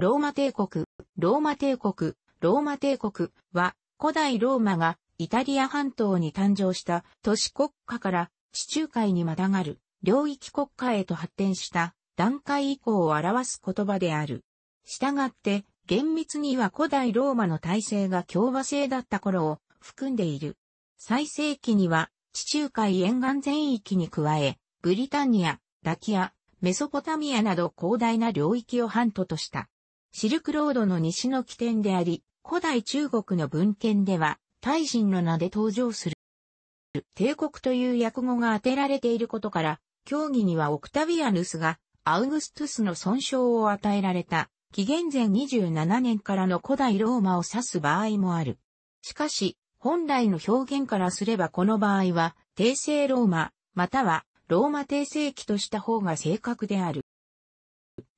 ローマ帝国、ローマ帝国、ローマ帝国は、古代ローマがイタリア半島に誕生した都市国家から地中海にまたがる領域国家へと発展した段階以降を表す言葉である。したがって、厳密には古代ローマの体制が共和制だった頃を含んでいる。最盛期には地中海沿岸全域に加え、ブリタニア、ラキア、メソポタミアなど広大な領域を半島とした。シルクロードの西の起点であり、古代中国の文献では、大臣の名で登場する。帝国という訳語が当てられていることから、教義にはオクタビアヌスが、アウグストゥスの損傷を与えられた、紀元前27年からの古代ローマを指す場合もある。しかし、本来の表現からすればこの場合は、帝政ローマ、またはローマ帝政期とした方が正確である。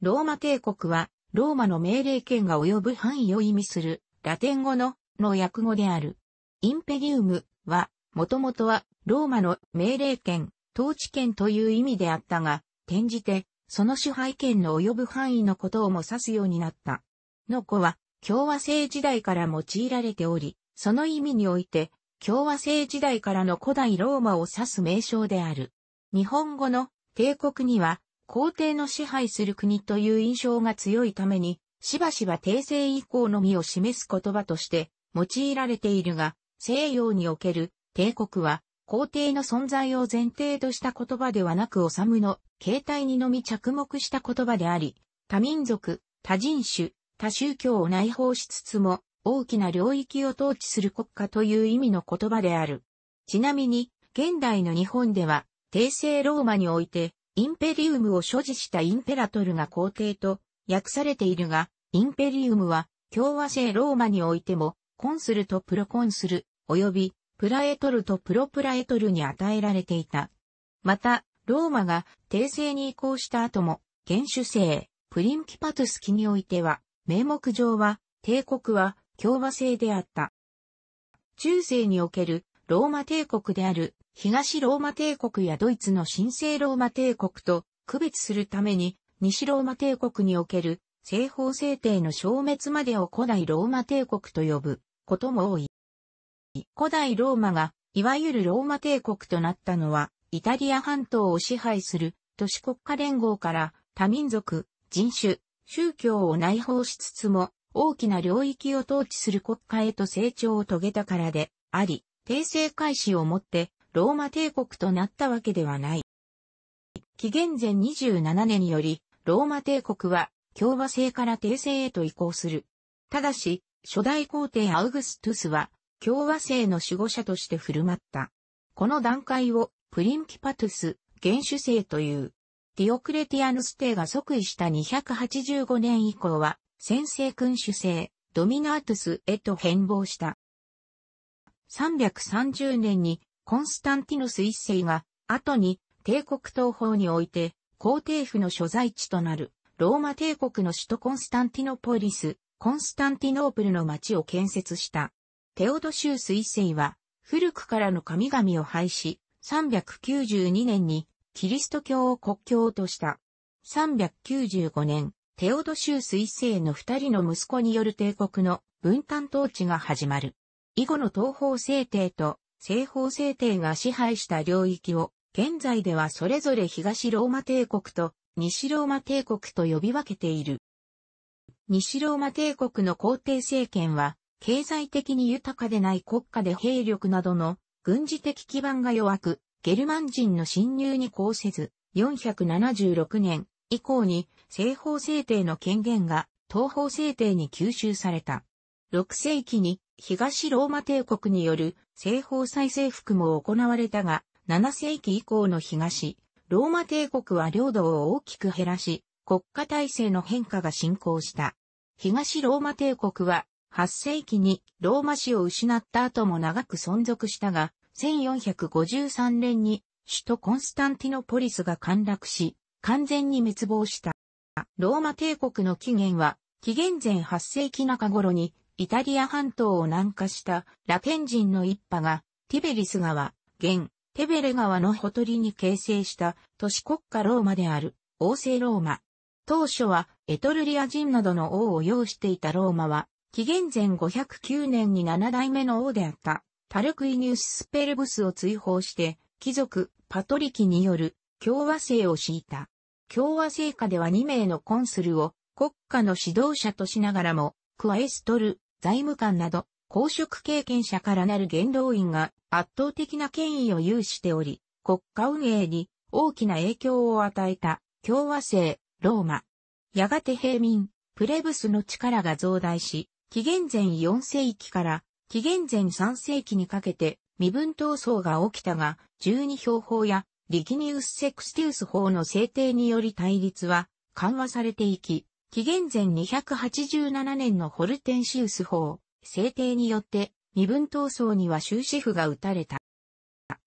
ローマ帝国はローマの命令権が及ぶ範囲を意味する、ラテン語の、の訳語である。インペリウムは、もともとは、ローマの命令権、統治権という意味であったが、転じて、その支配権の及ぶ範囲のことをも指すようになった。の子は、共和制時代から用いられており、その意味において、共和制時代からの古代ローマを指す名称である。日本語の帝国には、皇帝の支配する国という印象が強いために、しばしば帝政以降のみを示す言葉として用いられているが、西洋における帝国は皇帝の存在を前提とした言葉ではなく治むの形態にのみ着目した言葉であり、多民族、多人種、多宗教を内包しつつも大きな領域を統治する国家という意味の言葉である。ちなみに、現代の日本では、帝政ローマにおいて、インペリウムを所持したインペラトルが皇帝と訳されているが、インペリウムは共和制ローマにおいても、コンスルとプロコンスル、及びプラエトルとプロプラエトルに与えられていた。また、ローマが帝政に移行した後も、原種制、プリンキパトゥスキにおいては、名目上は、帝国は共和制であった。中世におけるローマ帝国である東ローマ帝国やドイツの神聖ローマ帝国と区別するために、西ローマ帝国における西方制定の消滅までを古代ローマ帝国と呼ぶことも多い。古代ローマが、いわゆるローマ帝国となったのは、イタリア半島を支配する都市国家連合から多民族、人種、宗教を内包しつつも、大きな領域を統治する国家へと成長を遂げたからであり、帝政開始をもってローマ帝国となったわけではない。紀元前27年により、ローマ帝国は共和制から帝制へと移行する。ただし、初代皇帝アウグストゥスは共和制の守護者として振る舞った。この段階をプリンキパトゥス、元主制という。ディオクレティアヌス帝が即位した285年以降は、先制君主制、ドミナートゥスへと変貌した。330年にコンスタンティヌス一世が、後に帝国東方において、皇帝府の所在地となる、ローマ帝国の首都コンスタンティノポリス、コンスタンティノープルの町を建設した。テオドシウス一世は、古くからの神々を廃止、392年にキリスト教を国教とした。395年、テオドシウス一世の二人の息子による帝国の分担統治が始まる。以後の東方制帝と西方制定が支配した領域を、現在ではそれぞれ東ローマ帝国と西ローマ帝国と呼び分けている。西ローマ帝国の皇帝政権は、経済的に豊かでない国家で兵力などの軍事的基盤が弱く、ゲルマン人の侵入に抗せず、476年以降に西方制定の権限が東方制定に吸収された。6世紀に東ローマ帝国による西方再征服も行われたが、7世紀以降の東、ローマ帝国は領土を大きく減らし、国家体制の変化が進行した。東ローマ帝国は8世紀にローマ市を失った後も長く存続したが、1453年に首都コンスタンティノポリスが陥落し、完全に滅亡した。ローマ帝国の起源は、紀元前8世紀中頃にイタリア半島を南下したラテン人の一派が、ティベリス川、現、テベレ川のほとりに形成した都市国家ローマである、王政ローマ。当初はエトルリア人などの王を擁していたローマは、紀元前509年に7代目の王であった、タルクイニウス・スペルブスを追放して、貴族、パトリキによる共和制を敷いた。共和制下では2名のコンスルを国家の指導者としながらも、クアエストル、財務官など、公職経験者からなる元老院が圧倒的な権威を有しており、国家運営に大きな影響を与えた共和制、ローマ。やがて平民、プレブスの力が増大し、紀元前4世紀から紀元前3世紀にかけて身分闘争が起きたが、12標法やリギニウス・セクスティウス法の制定により対立は緩和されていき、紀元前287年のホルテンシウス法、制定によって身分闘争には終止符が打たれた。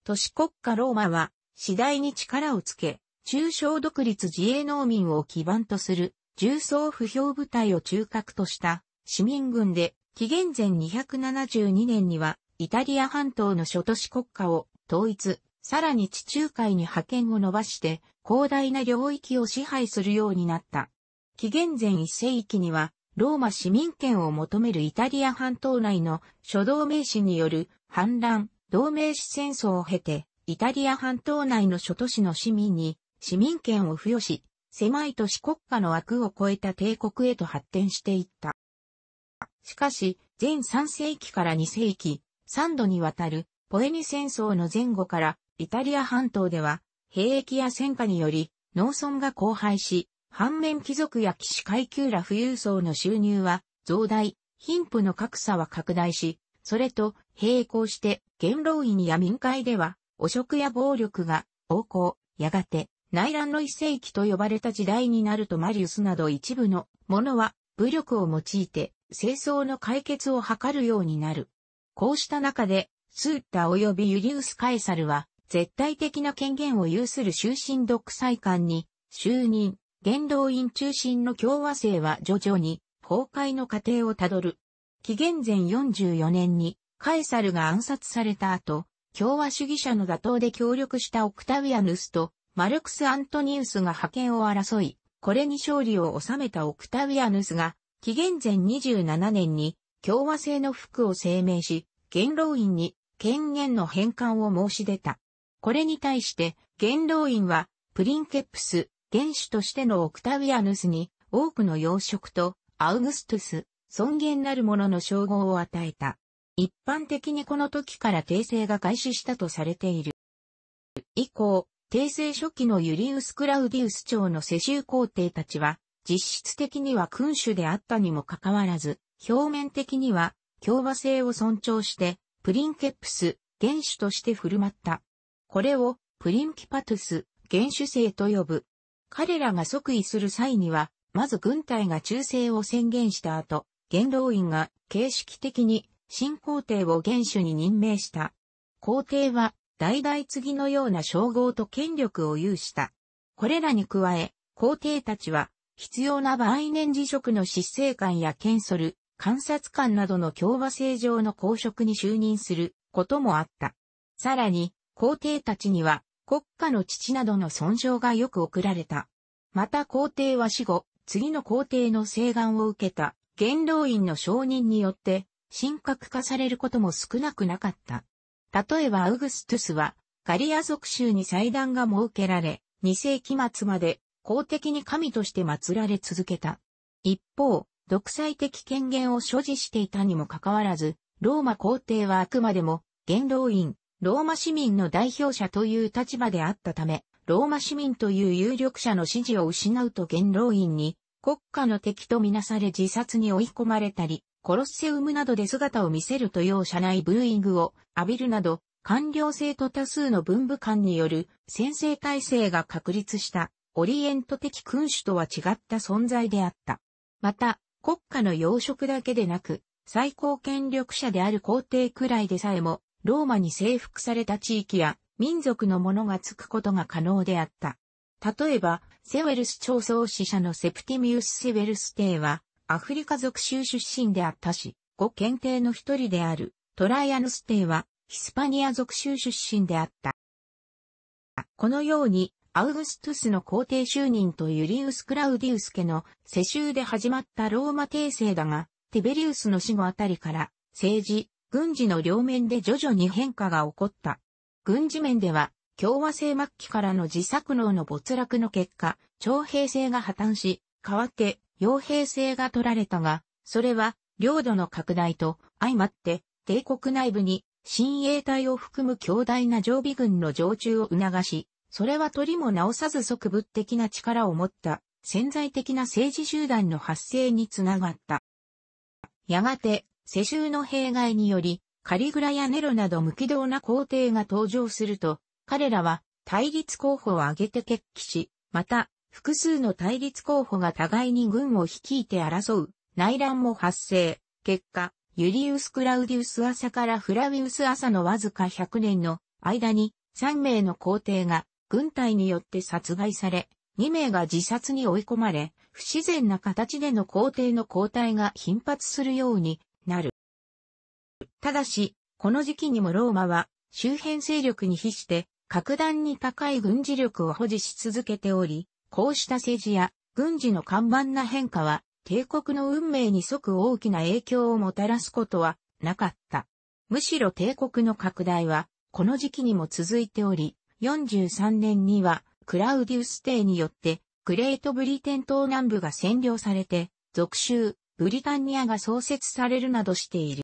都市国家ローマは次第に力をつけ、中小独立自衛農民を基盤とする重装不評部隊を中核とした市民軍で、紀元前272年にはイタリア半島の諸都市国家を統一、さらに地中海に派遣を伸ばして広大な領域を支配するようになった。紀元前1世紀には、ローマ市民権を求めるイタリア半島内の諸同盟詞による反乱、同盟市戦争を経て、イタリア半島内の諸都市の市民に市民権を付与し、狭い都市国家の枠を超えた帝国へと発展していった。しかし、前3世紀から2世紀、3度にわたるポエニ戦争の前後からイタリア半島では、兵役や戦火により農村が荒廃し、反面貴族や騎士階級ら富裕層の収入は増大、貧富の格差は拡大し、それと並行して元老院や民会では汚職や暴力が横行、やがて内乱の一世紀と呼ばれた時代になるとマリウスなど一部の者は武力を用いて清掃の解決を図るようになる。こうした中で、スータ及びユリウス・カエサルは絶対的な権限を有する終身独裁官に就任。元老院中心の共和制は徐々に崩壊の過程をたどる。紀元前44年にカエサルが暗殺された後、共和主義者の打倒で協力したオクタウィアヌスとマルクス・アントニウスが覇権を争い、これに勝利を収めたオクタウィアヌスが、紀元前27年に共和制の服を声明し、元老院に権限の返還を申し出た。これに対して、元老院は、プリンケプス、元首としてのオクタウィアヌスに多くの要職とアウグストゥス、尊厳なる者の称号を与えた。一般的にこの時から訂正が開始したとされている。以降、訂正初期のユリウス・クラウディウス朝の世襲皇帝たちは、実質的には君主であったにもかかわらず、表面的には共和制を尊重して、プリンケプス、元首として振る舞った。これを、プリンキパトゥス、元首制と呼ぶ。彼らが即位する際には、まず軍隊が忠誠を宣言した後、元老院が形式的に新皇帝を元首に任命した。皇帝は代々次のような称号と権力を有した。これらに加え、皇帝たちは必要な場合年次職の執政官や検ソル、観察官などの共和制上の公職に就任することもあった。さらに、皇帝たちには国家の父などの尊称がよく送られた。また皇帝は死後、次の皇帝の請願を受けた元老院の承認によって、神格化されることも少なくなかった。例えばアウグストゥスは、ガリア族州に祭壇が設けられ、2世紀末まで公的に神として祀られ続けた。一方、独裁的権限を所持していたにもかかわらず、ローマ皇帝はあくまでも元老院、ローマ市民の代表者という立場であったため、ローマ市民という有力者の支持を失うと元老院に国家の敵とみなされ自殺に追い込まれたり、コロッセウムなどで姿を見せると容赦ないブーイングを浴びるなど、官僚制と多数の文武官による先制体制が確立したオリエント的君主とは違った存在であった。また、国家の要職だけでなく、最高権力者である皇帝くらいでさえもローマに征服された地域や民族のものがつくことが可能であった。例えば、セウェルス朝創死者のセプティミウス・セウェルス帝は、アフリカ属州出身であったし、ご検定の一人であるトライアヌス帝は、ヒスパニア属州出身であった。このように、アウグストゥスの皇帝就任とユリウス・クラウディウス家の世襲で始まったローマ帝政だが、ティベリウスの死後あたりから、政治、軍事の両面で徐々に変化が起こった。軍事面では、共和制末期からの自作能の没落の結果、徴兵制が破綻し、代わって傭兵制が取られたが、それは領土の拡大と相まって帝国内部に親衛隊を含む強大な常備軍の常駐を促し、それは取りも直さず即物的な力を持った潜在的な政治集団の発生につながった。やがて世襲の弊害により、カリグラやネロなど無軌道な皇帝が登場すると、彼らは対立候補を挙げて決起し、また、複数の対立候補が互いに軍を率いて争う内乱も発生。結果、ユリウス・クラウディウス朝からフラウィウス朝のわずか100年の間に3名の皇帝が軍隊によって殺害され、2名が自殺に追い込まれ、不自然な形での皇帝の交代が頻発するようになる。ただし、この時期にもローマは周辺勢力に比して格段に高い軍事力を保持し続けており、こうした政治や軍事の看板な変化は帝国の運命に即大きな影響をもたらすことはなかった。むしろ帝国の拡大はこの時期にも続いており、43年にはクラウディウス帝によってグレートブリテン島南部が占領されて、属州、ブリタンニアが創設されるなどしている。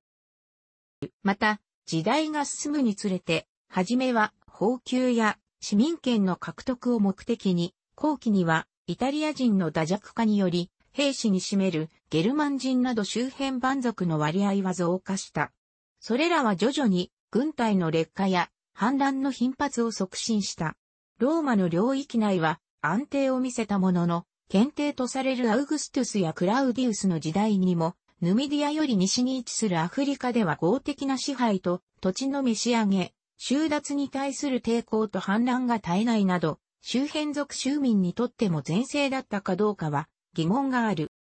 また、時代が進むにつれて、はじめは、宝給や市民権の獲得を目的に、後期には、イタリア人の打弱化により、兵士に占めるゲルマン人など周辺蛮族の割合は増加した。それらは徐々に軍隊の劣化や反乱の頻発を促進した。ローマの領域内は安定を見せたものの、検定とされるアウグストゥスやクラウディウスの時代にも、ヌミディアより西に位置するアフリカでは合的な支配と土地の召し上げ、収奪に対する抵抗と反乱が絶えないなど、周辺族州民にとっても前世だったかどうかは疑問がある。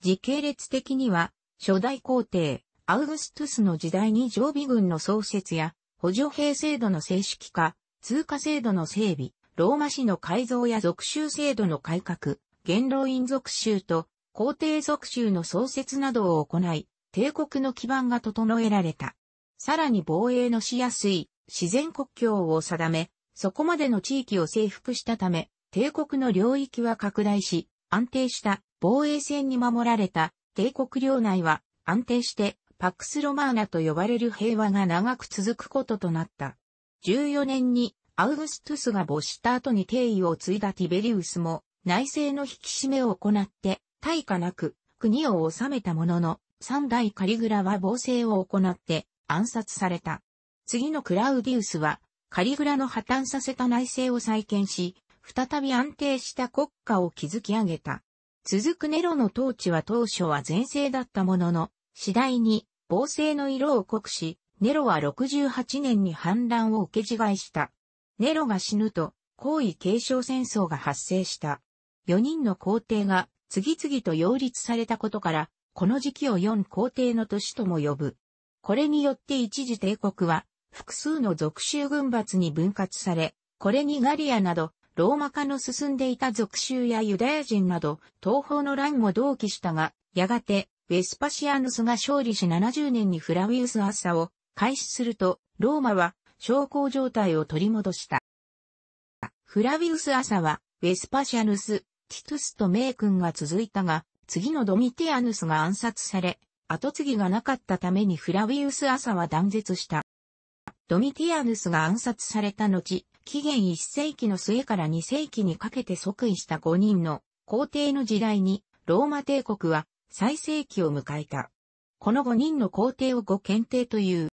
時系列的には、初代皇帝、アウグストゥスの時代に常備軍の創設や、補助兵制度の正式化、通貨制度の整備、ローマ市の改造や属州制度の改革、元老院属州と皇帝属州の創設などを行い、帝国の基盤が整えられた。さらに防衛のしやすい自然国境を定め、そこまでの地域を征服したため、帝国の領域は拡大し、安定した防衛線に守られた帝国領内は安定してパックスロマーナと呼ばれる平和が長く続くこととなった。14年にアウグストゥスが没した後に帝位を継いだティベリウスも内政の引き締めを行って、大化なく国を治めたものの、三代カリグラは暴政を行って暗殺された。次のクラウディウスは、カリグラの破綻させた内政を再建し、再び安定した国家を築き上げた。続くネロの統治は当初は前世だったものの、次第に暴政の色を濃くし、ネロは68年に反乱を受け違いした。ネロが死ぬと、皇位継承戦争が発生した。4人の皇帝が次々と擁立されたことから、この時期を4皇帝の年とも呼ぶ。これによって一時帝国は複数の属州軍閥に分割され、これにガリアなど、ローマ化の進んでいた属州やユダヤ人など、東方の乱も同期したが、やがて、ウェスパシアヌスが勝利し70年にフラウィウス・アッサを開始すると、ローマは小康状態を取り戻した。フラウィウス・アサは、ウェスパシアヌス、ティトゥスとメイ君が続いたが、次のドミティアヌスが暗殺され、後継ぎがなかったためにフラウィウス朝は断絶した。ドミティアヌスが暗殺された後、紀元1世紀の末から2世紀にかけて即位した5人の皇帝の時代に、ローマ帝国は最盛期を迎えた。この5人の皇帝を5検定という。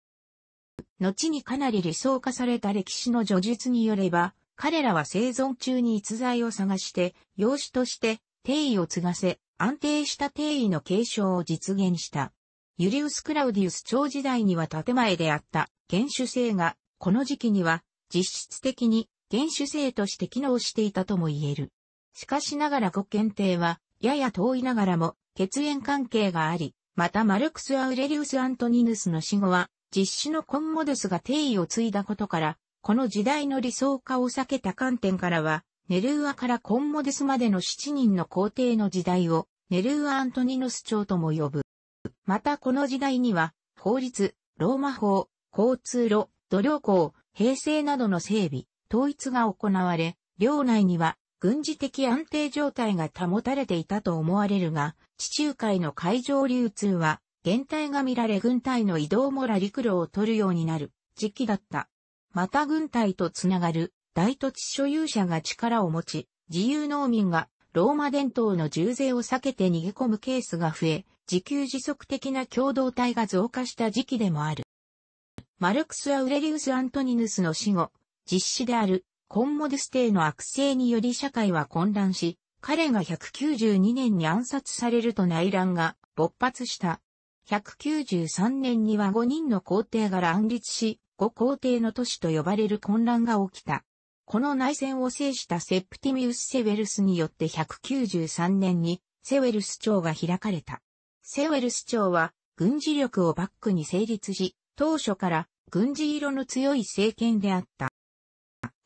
後にかなり理想化された歴史の叙述によれば、彼らは生存中に逸材を探して、養子として定位を継がせ、安定した定位の継承を実現した。ユリウス・クラウディウス朝時代には建前であった原主制が、この時期には実質的に原主制として機能していたとも言える。しかしながら国検帝は、やや遠いながらも血縁関係があり、またマルクス・アウレリウス・アントニヌスの死後は、実子のコンモドスが定位を継いだことから、この時代の理想化を避けた観点からは、ネルーアからコンモデスまでの7人の皇帝の時代を、ネルーア・アントニヌス朝とも呼ぶ。またこの時代には、法律、ローマ法、交通路、土良港、平成などの整備、統一が行われ、領内には軍事的安定状態が保たれていたと思われるが、地中海の海上流通は、現体が見られ軍隊の移動もら陸路を取るようになる時期だった。また軍隊とつながる大土地所有者が力を持ち、自由農民がローマ伝統の重税を避けて逃げ込むケースが増え、自給自足的な共同体が増加した時期でもある。マルクス・アウレリウス・アントニヌスの死後、実施であるコンモデス帝の悪性により社会は混乱し、彼が192年に暗殺されると内乱が勃発した。193年には5人の皇帝が乱立し、五皇帝の都市と呼ばれる混乱が起きた。この内戦を制したセプティミウス・セウェルスによって193年にセウェルス朝が開かれた。セウェルス朝は軍事力をバックに成立し、当初から軍事色の強い政権であった。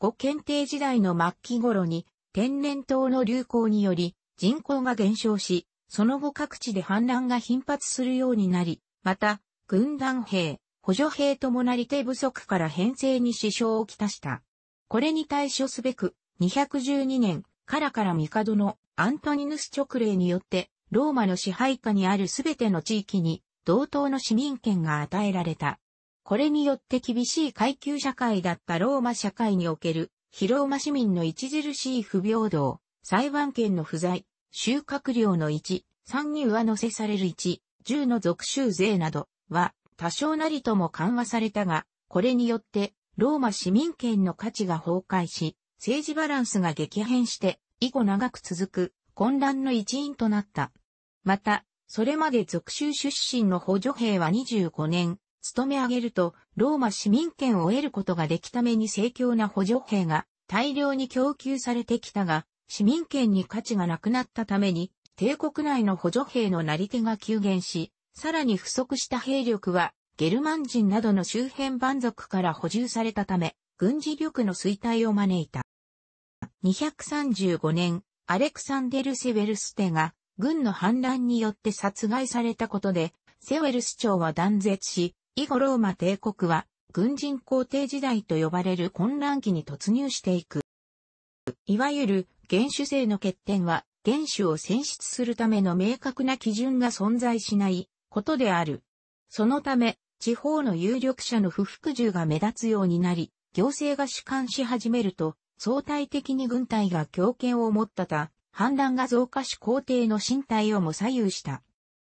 五検定時代の末期頃に天然痘の流行により人口が減少し、その後各地で反乱が頻発するようになり、また、軍団兵、補助兵ともなり手不足から編成に支障をきたした。これに対処すべく、212年、カラから帝のアントニヌス直令によって、ローマの支配下にあるすべての地域に、同等の市民権が与えられた。これによって厳しい階級社会だったローマ社会における、非ローマ市民の著しい不平等、裁判権の不在、収穫量の1、3に上乗せされる1、10の属州税などは、多少なりとも緩和されたが、これによってローマ市民権の価値が崩壊し、政治バランスが激変して以後長く続く混乱の一因となった。また、それまで属州出身の補助兵は25年、勤め上げると、ローマ市民権を得ることができために盛況な補助兵が大量に供給されてきたが、市民権に価値がなくなったために、帝国内の補助兵のなり手が急減し、さらに不足した兵力は、ゲルマン人などの周辺蛮族から補充されたため、軍事力の衰退を招いた。235年、アレクサンデル・セウェルステが、軍の反乱によって殺害されたことで、セウェルス朝は断絶し、以後ローマ帝国は、軍人皇帝時代と呼ばれる混乱期に突入していく。いわゆる、原種制の欠点は、原種を選出するための明確な基準が存在しないことである。そのため、地方の有力者の不服従が目立つようになり、行政が主管し始めると、相対的に軍隊が強権を持ったた、反乱が増加し皇帝の身体をも左右した。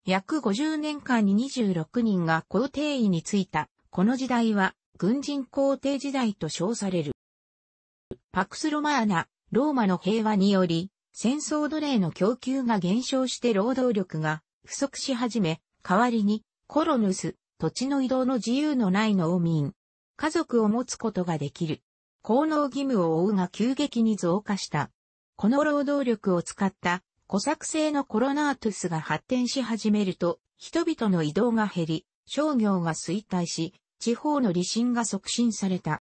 約50年間に26人が皇帝位についた、この時代は、軍人皇帝時代と称される。パクスロマーナ、ローマの平和により、戦争奴隷の供給が減少して労働力が不足し始め、代わりに、コロヌス、土地の移動の自由のない農民、家族を持つことができる。効能義務を負うが急激に増加した。この労働力を使った小作製のコロナートゥスが発展し始めると、人々の移動が減り、商業が衰退し、地方の離心が促進された。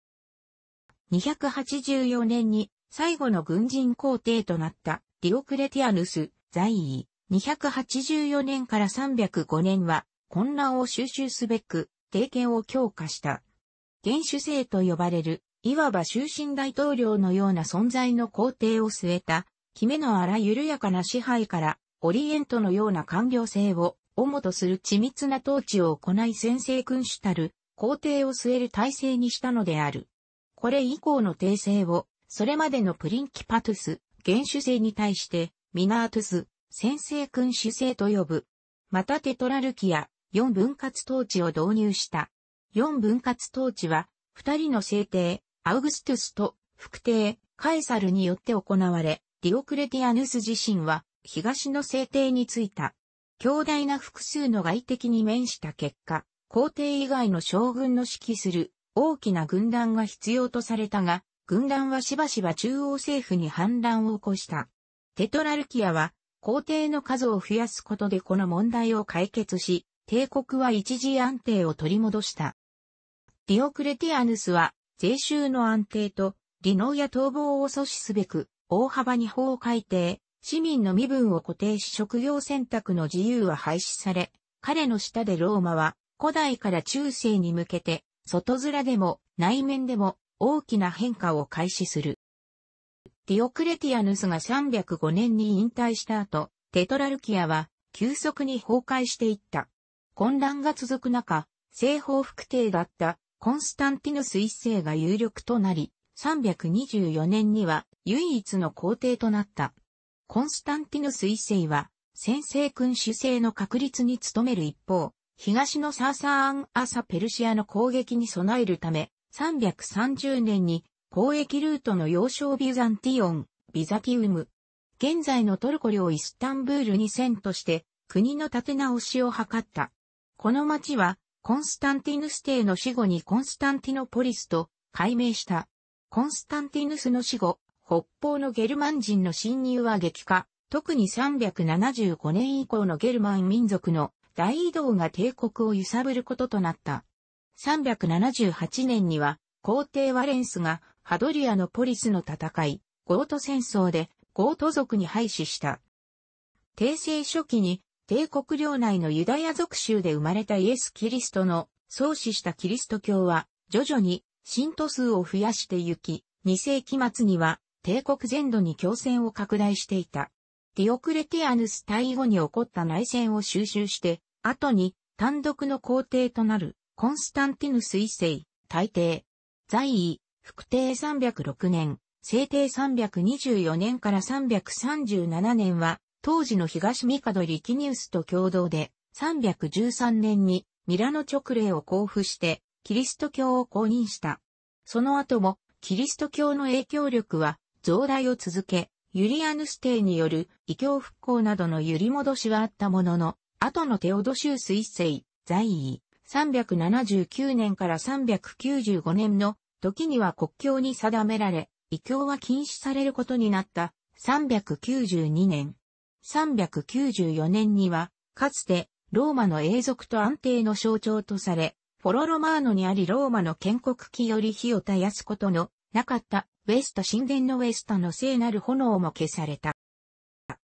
284年に最後の軍人皇帝となったディオクレティアヌス在位。284年から305年は混乱を収集すべく、定権を強化した。元首制と呼ばれる、いわば終身大統領のような存在の皇帝を据えた、決めのゆ緩やかな支配から、オリエントのような官僚制を、主とする緻密な統治を行い先制君主たる、皇帝を据える体制にしたのである。これ以降の訂正を、それまでのプリンキパトゥス、元首制に対して、ミナートゥス、先制君主制と呼ぶ。またテトラルキア、四分割統治を導入した。四分割統治は、二人の聖帝、アウグストゥスと、副帝、カエサルによって行われ、ディオクレティアヌス自身は、東の聖帝についた。強大な複数の外敵に面した結果、皇帝以外の将軍の指揮する大きな軍団が必要とされたが、軍団はしばしば中央政府に反乱を起こした。テトラルキアは皇帝の数を増やすことでこの問題を解決し、帝国は一時安定を取り戻した。ディオクレティアヌスは、税収の安定と、離農や逃亡を阻止すべく、大幅に法を改定、市民の身分を固定し職業選択の自由は廃止され、彼の下でローマは、古代から中世に向けて、外面でも内面でも大きな変化を開始する。ディオクレティアヌスが305年に引退した後、テトラルキアは急速に崩壊していった。混乱が続く中、正方副帝だったコンスタンティヌス一世が有力となり、324年には唯一の皇帝となった。コンスタンティヌス一世は先制君主制の確立に努める一方、東のサーサーアン・アサ・ペルシアの攻撃に備えるため、330年に交易ルートの要衝ビザンティオン、ビザティウム。現在のトルコ領イスタンブールに遷として国の立て直しを図った。この町はコンスタンティヌス帝の死後にコンスタンティノポリスと改名した。コンスタンティヌスの死後、北方のゲルマン人の侵入は激化、特に375年以降のゲルマン民族の大移動が帝国を揺さぶることとなった。378年には皇帝ワレンスがハドリアのポリスの戦い、ゴート戦争でゴート族に廃止した。帝政初期に帝国領内のユダヤ族州で生まれたイエス・キリストの創始したキリスト教は徐々に信徒数を増やしてゆき、2世紀末には帝国全土に強戦を拡大していた。ディオクレティアヌス退位後に起こった内戦を収集して、後に単独の皇帝となるコンスタンティヌス一世、大帝、在位、福定306年、制定324年から337年は、当時の東三リキニウスと共同で、313年にミラノ直令を交付して、キリスト教を公認した。その後も、キリスト教の影響力は増大を続け、ユリアヌス帝による異教復興などの揺り戻しはあったものの、後のテオドシウス一世、在位、379年から395年の時には国境に定められ、異教は禁止されることになった392年。394年には、かつてローマの永続と安定の象徴とされ、フォロロマーノにありローマの建国期より火を絶やすことのなかったウェスタ神殿のウェスタの聖なる炎も消された。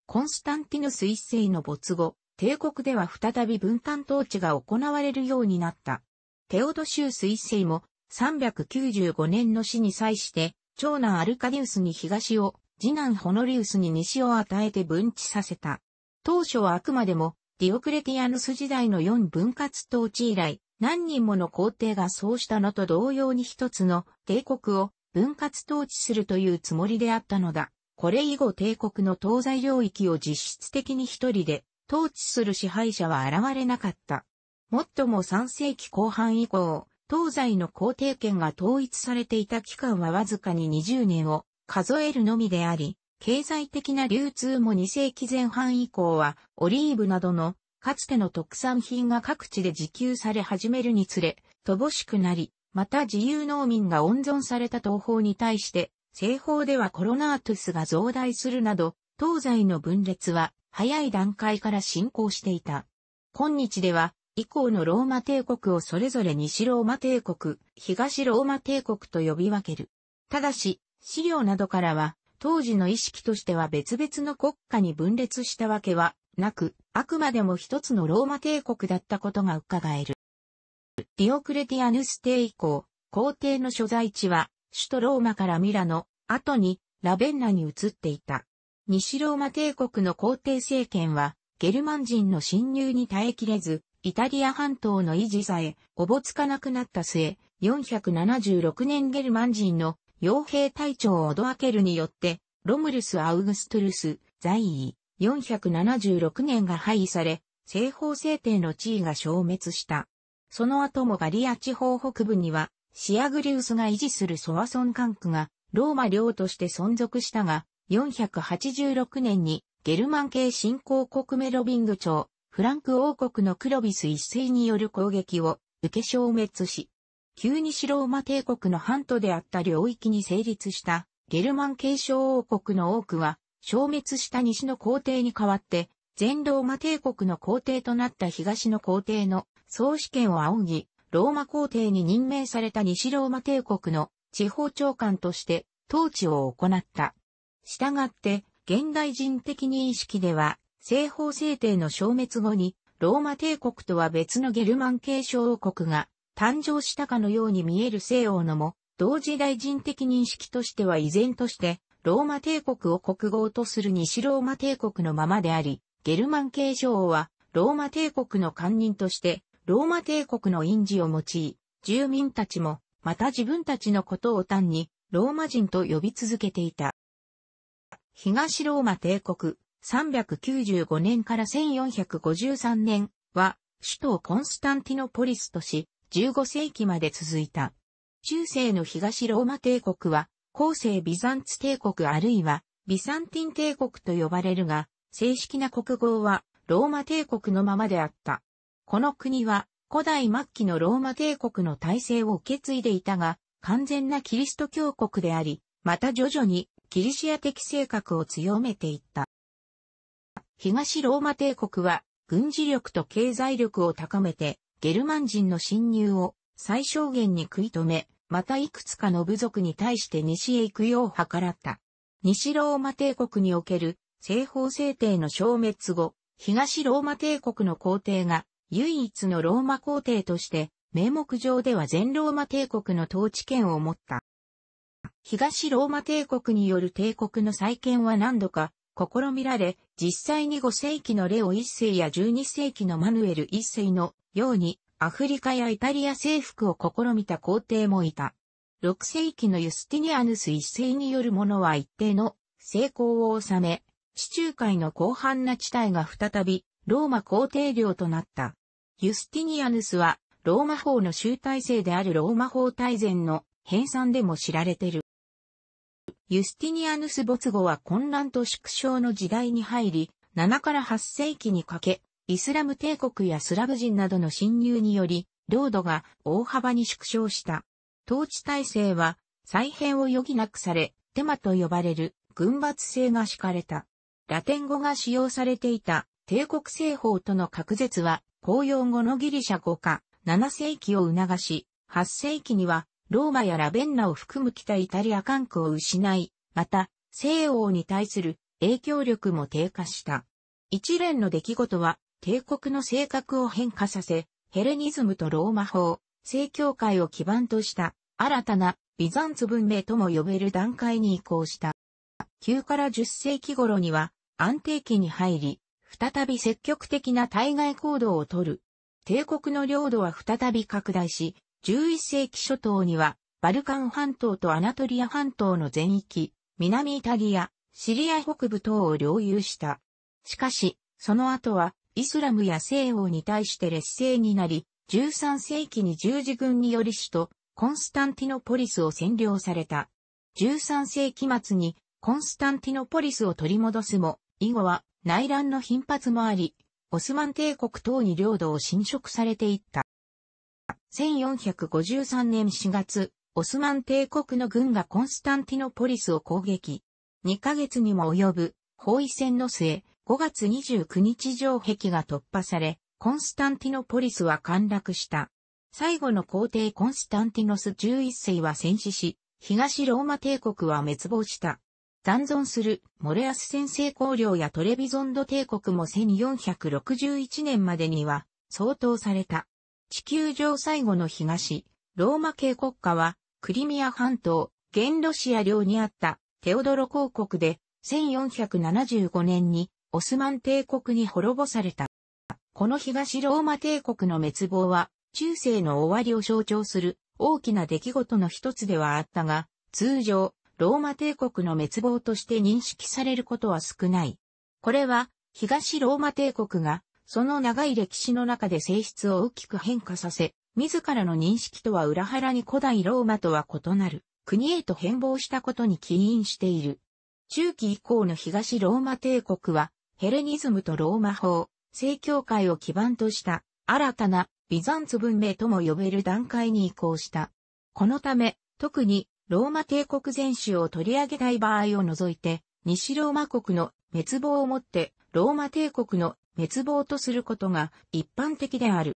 コンスタンティヌス一世の没後、帝国では再び分担統治が行われるようになった。テオドシウス一世も395年の死に際して、長男アルカディウスに東を、次男ホノリウスに西を与えて分治させた。当初はあくまでも、ディオクレティアヌス時代の4分割統治以来、何人もの皇帝がそうしたのと同様に一つの帝国を分割統治するというつもりであったのだ。これ以後帝国の東西領域を実質的に一人で統治する支配者は現れなかった。もっとも3世紀後半以降、東西の皇帝権が統一されていた期間はわずかに20年を数えるのみであり、経済的な流通も2世紀前半以降は、オリーブなどの、かつての特産品が各地で自給され始めるにつれ、乏しくなり、また自由農民が温存された東方に対して、西方ではコロナートゥスが増大するなど、東西の分裂は早い段階から進行していた。今日では以降のローマ帝国をそれぞれ西ローマ帝国、東ローマ帝国と呼び分ける。ただし、資料などからは、当時の意識としては別々の国家に分裂したわけはなく、あくまでも一つのローマ帝国だったことが伺える。ディオクレティアヌス帝以降、皇帝の所在地は、首都ローマからミラノ、後にラベンナに移っていた。西ローマ帝国の皇帝政権は、ゲルマン人の侵入に耐えきれず、イタリア半島の維持さえ、おぼつかなくなった末、476年ゲルマン人の傭兵隊長オドアケルによって、ロムルス・アウグストゥルス、在位、476年が廃位され、西方制定の地位が消滅した。その後もガリア地方北部には、シアグリウスが維持するソワソン管区が、ローマ領として存続したが、486年にゲルマン系新興国メロビング町、フランク王国のクロビス一世による攻撃を受け消滅し、旧西ローマ帝国の半島であった領域に成立したゲルマン継承王国の多くは消滅した西の皇帝に代わって全ローマ帝国の皇帝となった東の皇帝の総主権を仰ぎ、ローマ皇帝に任命された西ローマ帝国の地方長官として統治を行った。したがって現代人的認識では西方制定の消滅後に、ローマ帝国とは別のゲルマン系小王国が誕生したかのように見える西欧のも、同時代人的認識としては依然として、ローマ帝国を国号とする西ローマ帝国のままであり、ゲルマン系小王は、ローマ帝国の官人として、ローマ帝国の印字を用い、住民たちも、また自分たちのことを単に、ローマ人と呼び続けていた。東ローマ帝国、3 9 5年から1453年は首都コンスタンティノポリスとし、15世紀まで続いた。中世の東ローマ帝国は、後世ビザンツ帝国あるいはビサンティン帝国と呼ばれるが、正式な国号はローマ帝国のままであった。この国は古代末期のローマ帝国の体制を受け継いでいたが、完全なキリスト教国であり、また徐々にキリシア的性格を強めていった。東ローマ帝国は軍事力と経済力を高めて、ゲルマン人の侵入を最小限に食い止め、またいくつかの部族に対して西へ行くよう計らった。西ローマ帝国における西方制定の消滅後、東ローマ帝国の皇帝が唯一のローマ皇帝として、名目上では全ローマ帝国の統治権を持った。東ローマ帝国による帝国の再建は何度か試みられ、実際に5世紀のレオ1世や12世紀のマヌエル1世のように、アフリカやイタリア征服を試みた皇帝もいた。6世紀のユスティニアヌス1世によるものは一定の成功を収め、地中海の広範な地帯が再びローマ皇帝領となった。ユスティニアヌスはローマ法の集大成であるローマ法大全の編纂でも知られている。ユスティニアヌス没後は混乱と縮小の時代に入り、7から8世紀にかけ、イスラム帝国やスラブ人などの侵入により、領土が大幅に縮小した。統治体制は再編を余儀なくされ、テマと呼ばれる軍閥制が敷かれた。ラテン語が使用されていた帝国製法との隔絶は公用語のギリシャ語化7世紀を促し、8世紀にはローマやラベンナを含む北イタリア管区を失い、また、西欧に対する影響力も低下した。一連の出来事は、帝国の性格を変化させ、ヘレニズムとローマ法、正教会を基盤とした新たなビザンツ文明とも呼べる段階に移行した。9から10世紀頃には安定期に入り、再び積極的な対外行動をとる。帝国の領土は再び拡大し、11世紀初頭には、バルカン半島とアナトリア半島の全域、南イタリア、シリア北部等を領有した。しかし、その後は、イスラムや西欧に対して劣勢になり、13世紀に十字軍により首都、コンスタンティノポリスを占領された。13世紀末に、コンスタンティノポリスを取り戻すも、以後は内乱の頻発もあり、オスマン帝国等に領土を侵食されていった。1453年4月、オスマン帝国の軍がコンスタンティノポリスを攻撃。2ヶ月にも及ぶ包囲戦の末、5月29日城壁が突破され、コンスタンティノポリスは陥落した。最後の皇帝コンスタンティノス11世は戦死し、東ローマ帝国は滅亡した。残存するモレアス先制公領やトレビゾンド帝国も1461年までには相当された。地球上最後の東、ローマ帝国家は、クリミア半島、現ロシア領にあったテオドロ公国で、1475年にオスマン帝国に滅ぼされた。この東ローマ帝国の滅亡は、中世の終わりを象徴する大きな出来事の一つではあったが、通常、ローマ帝国の滅亡として認識されることは少ない。これは、東ローマ帝国がその長い歴史の中で性質を大きく変化させ、自らの認識とは裏腹に古代ローマとは異なる、国へと変貌したことに起因している。中期以降の東ローマ帝国は、ヘレニズムとローマ法、正教会を基盤とした新たなビザンツ文明とも呼べる段階に移行した。このため、特にローマ帝国全集を取り上げたい場合を除いて、西ローマ国の滅亡をもってローマ帝国の滅亡とすることが一般的である。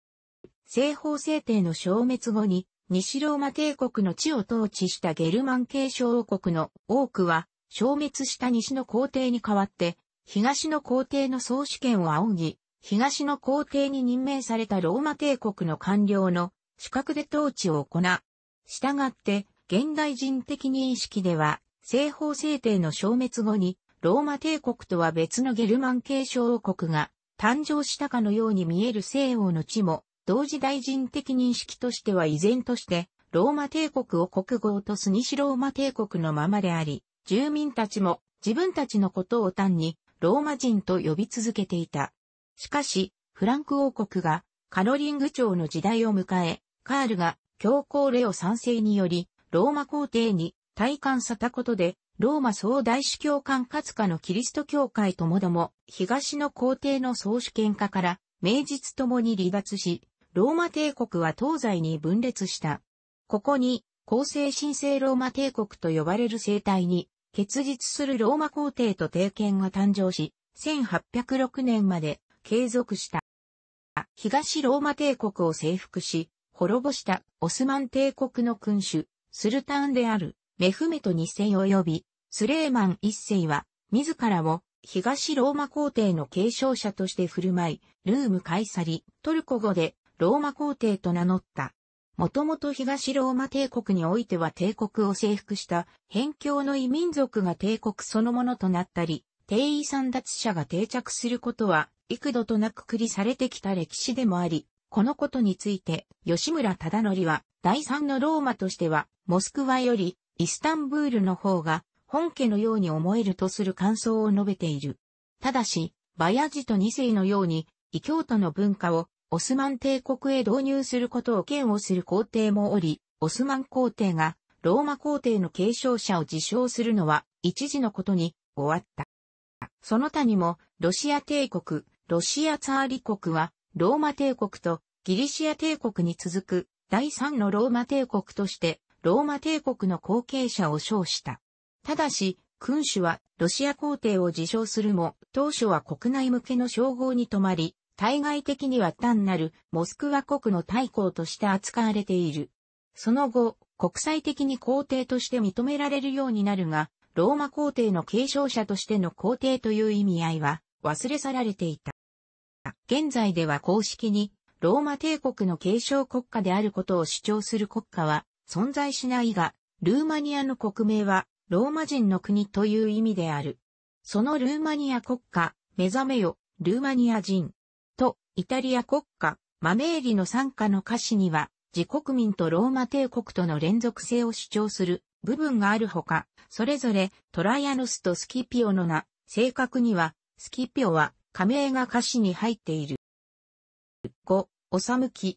西方聖帝の消滅後に、西ローマ帝国の地を統治したゲルマン系小王国の多くは、消滅した西の皇帝に代わって、東の皇帝の総主権を仰ぎ、東の皇帝に任命されたローマ帝国の官僚の資格で統治を行う。したがって、現代人的認識では、西方聖帝の消滅後に、ローマ帝国とは別のゲルマン系小王国が誕生したかのように見える西欧の地も、同時大臣的認識としては依然として、ローマ帝国を国号とす西ローマ帝国のままであり、住民たちも自分たちのことを単にローマ人と呼び続けていた。しかし、フランク王国がカロリング朝の時代を迎え、カールが教皇レオ賛成により、ローマ皇帝に退官さたことで、ローマ総大主教管轄下のキリスト教会ともども、東の皇帝の総主権化から、名実ともに離脱し、ローマ帝国は東西に分裂した。ここに、公正神聖ローマ帝国と呼ばれる生態に、結実するローマ皇帝と帝権が誕生し、1806年まで継続した。東ローマ帝国を征服し、滅ぼしたオスマン帝国の君主、スルタンであるメフメト2世及び、スレーマン1世は、自らを東ローマ皇帝の継承者として振る舞い、ルーム・カイサリ、トルコ語でローマ皇帝と名乗った。もともと東ローマ帝国においては帝国を征服した辺境の異民族が帝国そのものとなったり、帝位散奪者が定着することは幾度となく繰りされてきた歴史でもあり、このことについて吉村忠則は第三のローマとしてはモスクワよりイスタンブールの方が本家のように思えるとする感想を述べている。ただし、バヤジト2世のように異教徒の文化をオスマン帝国へ導入することを嫌悪する皇帝もおり、オスマン皇帝がローマ皇帝の継承者を自称するのは一時のことに終わった。その他にもロシア帝国、ロシアツァーリ国はローマ帝国とギリシア帝国に続く第3のローマ帝国としてローマ帝国の後継者を称した。ただし、君主はロシア皇帝を自称するも、当初は国内向けの称号に止まり、対外的には単なるモスクワ国の大公として扱われている。その後、国際的に皇帝として認められるようになるが、ローマ皇帝の継承者としての皇帝という意味合いは忘れ去られていた。現在では公式にローマ帝国の継承国家であることを主張する国家は存在しないが、ルーマニアの国名は、ローマ人の国という意味である。そのルーマニア国家、目覚めよ、ルーマニア人。と、イタリア国家、マメーリの参加の歌詞には、自国民とローマ帝国との連続性を主張する部分があるほか、それぞれトライアヌスとスキピオの名、正確には、スキピオは、加盟が歌詞に入っている。5、おさむき。